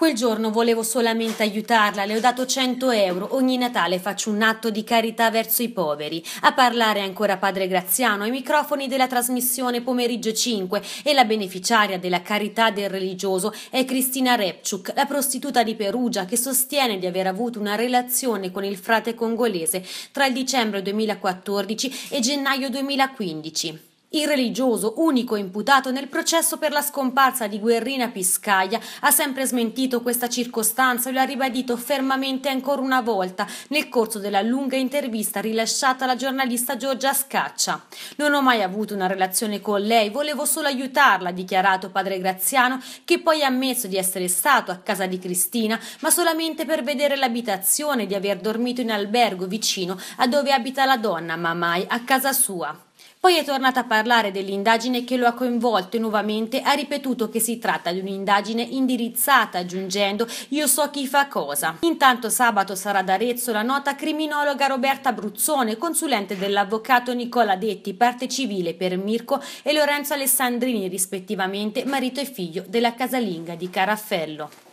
Quel giorno volevo solamente aiutarla, le ho dato 100 euro. Ogni Natale faccio un atto di carità verso i poveri. A parlare ancora padre Graziano ai microfoni della trasmissione Pomeriggio 5 e la beneficiaria della carità del religioso è Cristina Repciuk, la prostituta di Perugia che sostiene di aver avuto una relazione con il frate congolese tra il dicembre 2014 e gennaio 2015. Il religioso, unico imputato nel processo per la scomparsa di Guerrina Piscaglia, ha sempre smentito questa circostanza e lo ha ribadito fermamente ancora una volta nel corso della lunga intervista rilasciata alla giornalista Giorgia Scaccia. Non ho mai avuto una relazione con lei, volevo solo aiutarla, ha dichiarato padre Graziano, che poi ha ammesso di essere stato a casa di Cristina, ma solamente per vedere l'abitazione e di aver dormito in albergo vicino a dove abita la donna, ma mai a casa sua. Poi è tornata a parlare dell'indagine che lo ha coinvolto e nuovamente ha ripetuto che si tratta di un'indagine indirizzata, aggiungendo io so chi fa cosa. Intanto sabato sarà ad Arezzo la nota criminologa Roberta Bruzzone, consulente dell'avvocato Nicola Detti, parte civile per Mirko e Lorenzo Alessandrini rispettivamente, marito e figlio della casalinga di Caraffello.